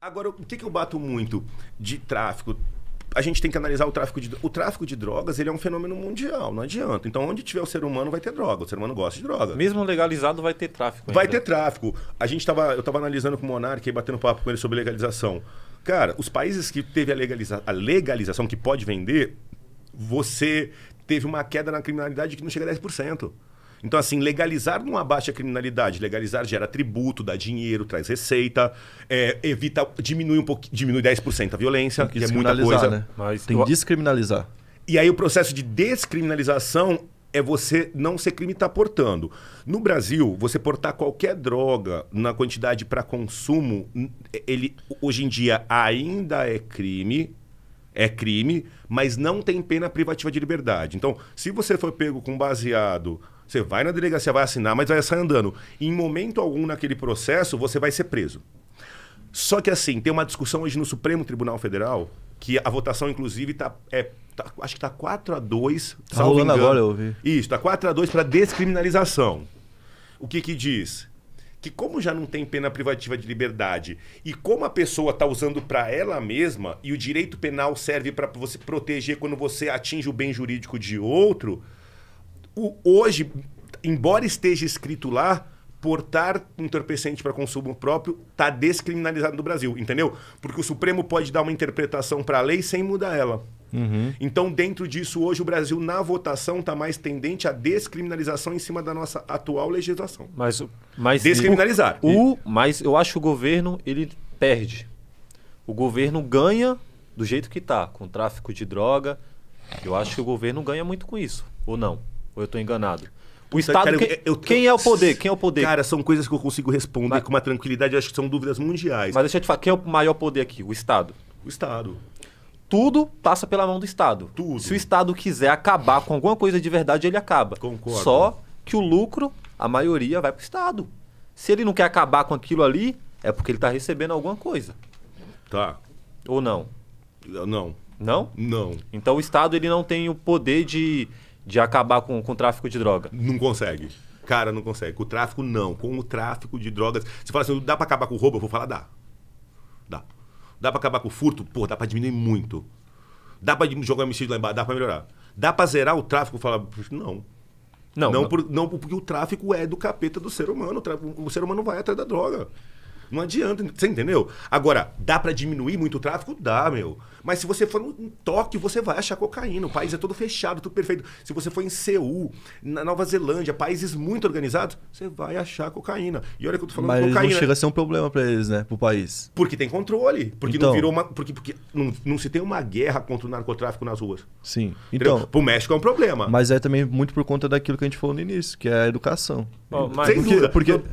Agora, o que, que eu bato muito de tráfico? a gente tem que analisar o tráfico de o tráfico de drogas ele é um fenômeno mundial não adianta então onde tiver o ser humano vai ter droga o ser humano gosta de droga mesmo legalizado vai ter tráfico vai ainda. ter tráfico a gente estava eu estava analisando com o Monarque e batendo papo com ele sobre legalização cara os países que teve a, legaliza, a legalização que pode vender você teve uma queda na criminalidade que não chega a 10%. Então, assim, legalizar não abaixa a criminalidade. Legalizar gera tributo, dá dinheiro, traz receita, é, evita, diminui um pouquinho, diminui 10% a violência, que, que é muita coisa. Né? Mas tem que descriminalizar. E aí o processo de descriminalização é você não ser crime estar tá portando. No Brasil, você portar qualquer droga na quantidade para consumo, ele hoje em dia ainda é crime, é crime, mas não tem pena privativa de liberdade. Então, se você for pego com baseado você vai na delegacia, vai assinar, mas vai sair andando. em momento algum naquele processo, você vai ser preso. Só que assim, tem uma discussão hoje no Supremo Tribunal Federal, que a votação, inclusive, tá, é, tá, acho que tá 4 a 2 Está rolando engano. agora, eu ouvi. Isso, está 4 a 2 para descriminalização. O que que diz? que como já não tem pena privativa de liberdade e como a pessoa está usando para ela mesma e o direito penal serve para você proteger quando você atinge o bem jurídico de outro, o, hoje, embora esteja escrito lá, portar entorpecente para consumo próprio está descriminalizado no Brasil, entendeu? Porque o Supremo pode dar uma interpretação para a lei sem mudar ela. Uhum. Então, dentro disso, hoje o Brasil, na votação, está mais tendente à descriminalização em cima da nossa atual legislação. Mas, mas descriminalizar. O, o, mas eu acho que o governo ele perde. O governo ganha do jeito que está, com tráfico de droga. Eu acho que o governo ganha muito com isso, ou não? Ou eu estou enganado? O então, Estado. Cara, quem, eu, eu, quem é o poder? Quem é o poder? Cara, são coisas que eu consigo responder mas, com uma tranquilidade. acho que são dúvidas mundiais. Mas deixa eu te falar, quem é o maior poder aqui? O Estado. O Estado. Tudo passa pela mão do Estado. Tudo. Se o Estado quiser acabar com alguma coisa de verdade, ele acaba. Concordo. Só que o lucro, a maioria, vai para o Estado. Se ele não quer acabar com aquilo ali, é porque ele está recebendo alguma coisa. Tá. Ou não? Não. Não? Não. Então o Estado ele não tem o poder de de acabar com, com o tráfico de droga? Não consegue. Cara, não consegue. Com o tráfico, não. Com o tráfico de drogas. Você fala assim, dá para acabar com o roubo? Eu vou falar, dá. Dá. Dá para acabar com o furto? Pô, dá para diminuir muito. Dá para jogar o homicídio lá embaixo? Dá para melhorar. Dá para zerar o tráfico? Falar, não. Não, não, não. Por, não, porque o tráfico é do capeta do ser humano. O, tráfico, o ser humano vai atrás da droga. Não adianta, você entendeu? Agora, dá para diminuir muito o tráfico? Dá, meu. Mas se você for em toque, você vai achar cocaína. O país é todo fechado, tudo perfeito. Se você for em Seul, na Nova Zelândia, países muito organizados, você vai achar cocaína. E olha que eu tô falando Mas cocaína. Mas não chega a ser um problema para eles, né? Pro país. Porque tem controle. Porque então... não virou uma... Porque, porque não, não se tem uma guerra contra o narcotráfico nas ruas. Sim. Entendeu? Então... Pro México é um problema. Mas é também muito por conta daquilo que a gente falou no início, que é a educação. Oh, mas... Sem porque, dúvida. Porque... Então,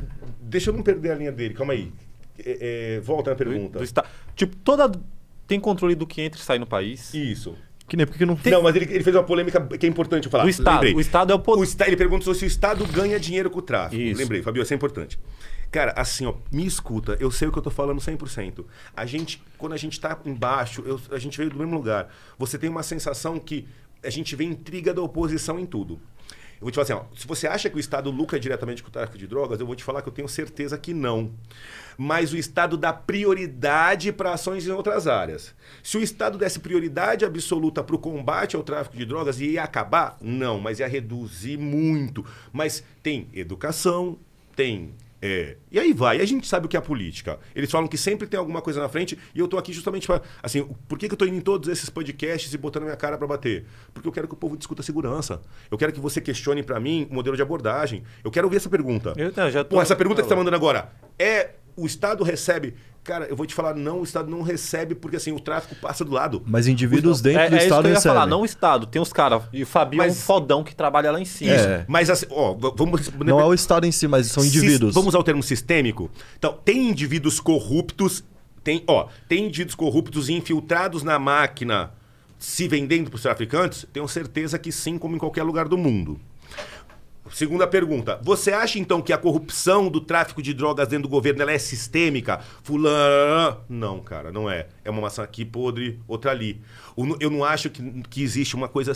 deixa eu não perder a linha dele, calma aí. É, é, volta na pergunta. Do, do Tipo, toda. Tem controle do que entra e sai no país. Isso. Que nem porque não tem. Não, mas ele, ele fez uma polêmica que é importante eu falar. Do Estado. Lembrei. O Estado é o poder. O Ele perguntou se o Estado ganha dinheiro com o tráfico. Isso. Lembrei, Fabio, isso é importante. Cara, assim, ó, me escuta, eu sei o que eu tô falando 100%. A gente, quando a gente tá embaixo, eu, a gente veio do mesmo lugar. Você tem uma sensação que a gente vê intriga da oposição em tudo. Eu vou te falar assim, ó, se você acha que o Estado lucra diretamente com o tráfico de drogas, eu vou te falar que eu tenho certeza que não. Mas o Estado dá prioridade para ações em outras áreas. Se o Estado desse prioridade absoluta para o combate ao tráfico de drogas, ia acabar? Não, mas ia reduzir muito. Mas tem educação, tem é, e aí vai, e a gente sabe o que é a política. Eles falam que sempre tem alguma coisa na frente, e eu estou aqui justamente para. Assim, por que, que eu estou indo em todos esses podcasts e botando minha cara para bater? Porque eu quero que o povo discuta segurança. Eu quero que você questione para mim o modelo de abordagem. Eu quero ouvir essa pergunta. Eu, não, já tô... Pô, essa pergunta que você está mandando agora é o Estado recebe. Cara, eu vou te falar, não, o Estado não recebe, porque assim, o tráfico passa do lado. Mas indivíduos dentro é, do é Estado isso que eu ia falar, não o Estado, tem os caras. E o Fabio mas, é um fodão que trabalha lá em cima. É. Isso, é. Mas assim, ó, vamos. Não é o Estado em si, mas são indivíduos. Vamos ao termo sistêmico? Então, tem indivíduos corruptos, tem, ó, tem indivíduos corruptos infiltrados na máquina se vendendo para os traficantes? Tenho certeza que sim, como em qualquer lugar do mundo. Segunda pergunta. Você acha, então, que a corrupção do tráfico de drogas dentro do governo ela é sistêmica? Fulano. Não, cara, não é. É uma maçã aqui podre, outra ali. Eu não acho que, que existe uma coisa.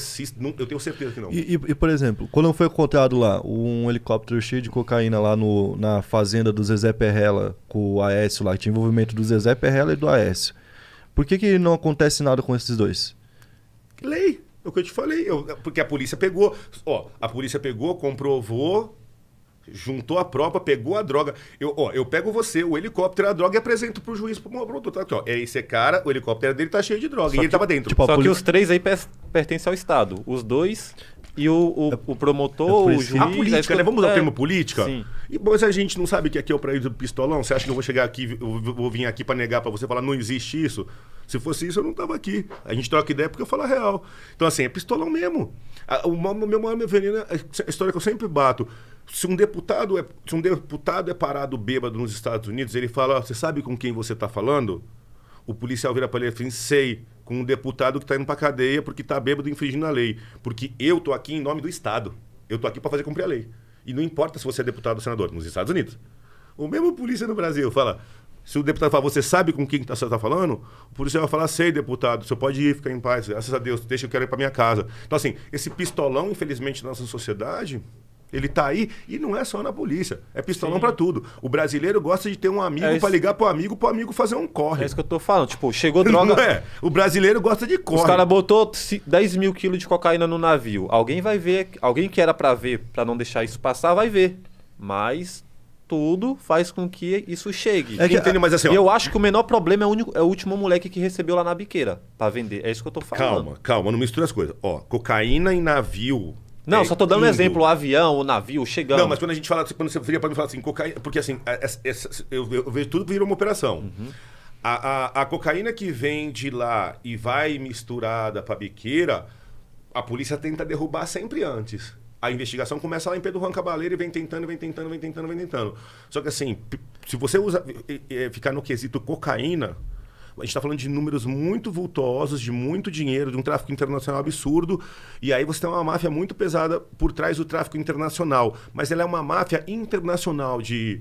Eu tenho certeza que não. E, e, por exemplo, quando foi encontrado lá um helicóptero cheio de cocaína lá no, na fazenda do Zezé Perrela com o Aécio lá, tinha envolvimento do Zezé Perrela e do Aécio. Por que, que não acontece nada com esses dois? Lei. É o que eu te falei. Eu, porque a polícia pegou. Ó, a polícia pegou, comprovou, juntou a prova, pegou a droga. Eu, ó, eu pego você, o helicóptero, a droga e apresento pro juiz, pro produto. Tá aqui, ó. É esse é cara, o helicóptero dele tá cheio de droga. Só e que, ele tava dentro. Tipo, só polícia... que os três aí pertencem ao Estado. Os dois e o, o, é o promotor, é o juiz... A política, é né? Vamos ao o é. termo política? Sim. E, mas a gente não sabe que aqui é o prédio do pistolão. Você acha que eu vou chegar aqui, eu vou vir aqui para negar para você falar não existe isso? Se fosse isso, eu não tava aqui. A gente troca ideia porque eu falo a real. Então, assim, é pistolão mesmo. A, o meu maior veneno é a história que eu sempre bato. Se um deputado é, se um deputado é parado bêbado nos Estados Unidos, ele fala, você sabe com quem você está falando? O policial vira para ele e fala, assim, sei com um deputado que está indo para cadeia porque está bêbado infringindo a lei. Porque eu estou aqui em nome do Estado. Eu estou aqui para fazer cumprir a lei. E não importa se você é deputado ou senador, nos Estados Unidos. O mesmo polícia no Brasil fala. Se o deputado falar, você sabe com quem tá, você está falando? O policial vai falar, sei, deputado, você pode ir, fica em paz, graças a Deus, deixa eu quero ir para minha casa. Então, assim, esse pistolão, infelizmente, na nossa sociedade, ele tá aí e não é só na polícia. É pistolão para tudo. O brasileiro gosta de ter um amigo é para ligar pro amigo, pro amigo fazer um corre. É isso que eu tô falando. Tipo, chegou droga. Não é. O brasileiro gosta de corre. Os caras botou 10 mil quilos de cocaína no navio. Alguém vai ver, alguém que era para ver, para não deixar isso passar, vai ver. Mas tudo faz com que isso chegue. É que, Entende? Mas assim, eu acho que o menor problema é o, único, é o último moleque que recebeu lá na biqueira para vender. É isso que eu tô falando. Calma, calma, não mistura as coisas. Ó, cocaína em navio não, é, só tô dando um exemplo, o avião, o navio, chegando. Não, mas quando a gente fala, quando você viria para mim falar assim, cocaína, porque assim, essa, é, é, é, essa, eu, eu, vejo tudo virou uma operação. Uhum. A, a, a, cocaína que vem de lá e vai misturada para biqueira, a polícia tenta derrubar sempre antes. A investigação começa lá em Pedro Juan Cabaleiro e vem tentando, vem tentando, vem tentando, vem tentando. Só que assim, se você usa, ficar no quesito cocaína, a gente está falando de números muito vultuosos, de muito dinheiro, de um tráfico internacional absurdo. E aí você tem uma máfia muito pesada por trás do tráfico internacional. Mas ela é uma máfia internacional de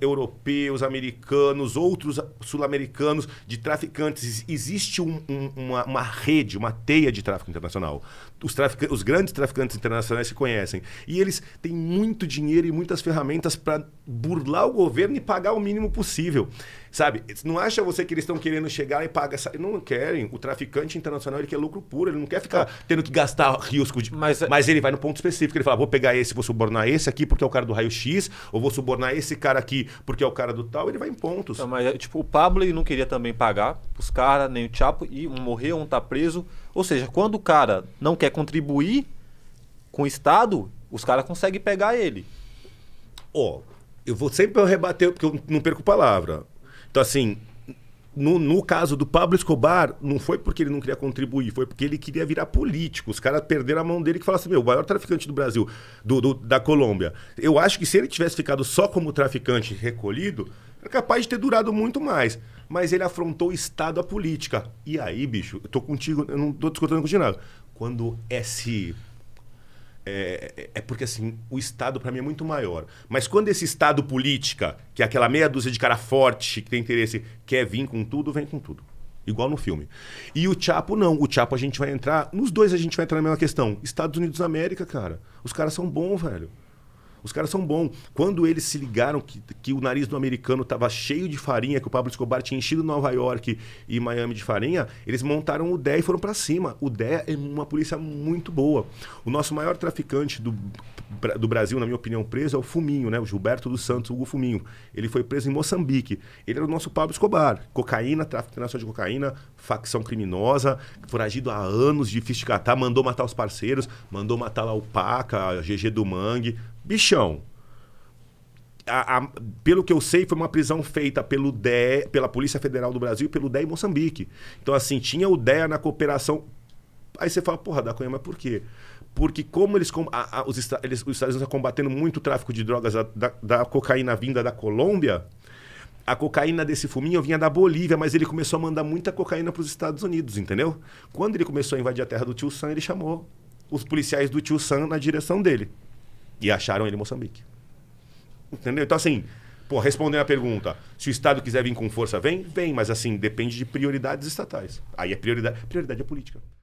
europeus, americanos, outros sul-americanos, de traficantes. Existe um, um, uma, uma rede, uma teia de tráfico internacional os, os, grandes traficantes internacionais se conhecem. E eles têm muito dinheiro e muitas ferramentas para burlar o governo e pagar o mínimo possível. Sabe? Não acha você que eles estão querendo chegar e pagar. Não querem. O traficante internacional ele quer lucro puro, ele não quer ficar tendo que gastar risco de. Mas, é Mas ele vai no ponto específico. Ele fala: vou pegar esse, vou subornar esse aqui porque é o cara do raio-x, ou vou subornar esse cara aqui porque é o cara do tal. Ele vai em pontos. mas, é, tipo, o Pablo ele não queria também pagar os caras, nem o Chapo, e um morreu, um tá preso. Ou seja, quando o cara não quer contribuir com o Estado, os caras conseguem pegar ele. Ó, oh, eu vou sempre rebater, porque eu não perco palavra. Então, assim, no, no, caso do Pablo Escobar, não foi porque ele não queria contribuir, foi porque ele queria virar político. Os caras perderam a mão dele e falaram assim: meu, o maior traficante do Brasil, do, do, da Colômbia. Eu acho que se ele tivesse ficado só como traficante recolhido, era capaz de ter durado muito mais mas ele afrontou o Estado, a política. E aí, bicho, eu tô contigo, eu não tô discutindo contigo nada. Quando esse. É, é, é porque assim, o Estado para mim é muito maior. Mas quando esse Estado política, que é aquela meia dúzia de cara forte que tem interesse, quer vir com tudo, vem com tudo. Igual no filme. E o Chapo, não. O Chapo a gente vai entrar. Nos dois a gente vai entrar na mesma questão. Estados Unidos da América, cara. Os caras são bons, velho. Os caras são bons. Quando eles se ligaram que, que o nariz do americano estava cheio de farinha, que o Pablo Escobar tinha enchido Nova York e Miami de farinha, eles montaram o DEA e foram para cima. O DEA é uma polícia muito boa. O nosso maior traficante do, do Brasil, na minha opinião, preso é o Fuminho, né? O Gilberto dos Santos, Hugo Fuminho. Ele foi preso em Moçambique. Ele era o nosso Pablo Escobar. Cocaína, tráfico internacional de cocaína, facção criminosa, foragido há anos, difícil de catar, mandou matar os parceiros, mandou matar lá o Paca, a GG do Mangue, Bichão, a, a, pelo que eu sei, foi uma prisão feita pelo DE, pela Polícia Federal do Brasil e pelo DEA em Moçambique. Então, assim, tinha o DEA na cooperação. Aí você fala, porra, da Cunha, mas por quê? Porque como eles, a, os, eles os Estados Unidos estão combatendo muito o tráfico de drogas da, da, da cocaína vinda da Colômbia, a cocaína desse fuminho vinha da Bolívia, mas ele começou a mandar muita cocaína para os Estados Unidos, entendeu? Quando ele começou a invadir a terra do tio Sam, ele chamou os policiais do tio Sam na direção dele. E acharam ele em Moçambique. Entendeu? Então, assim, pô, respondendo a pergunta, se o Estado quiser vir com força, vem? Vem, mas assim, depende de prioridades estatais. Aí é prioridade. Prioridade é política.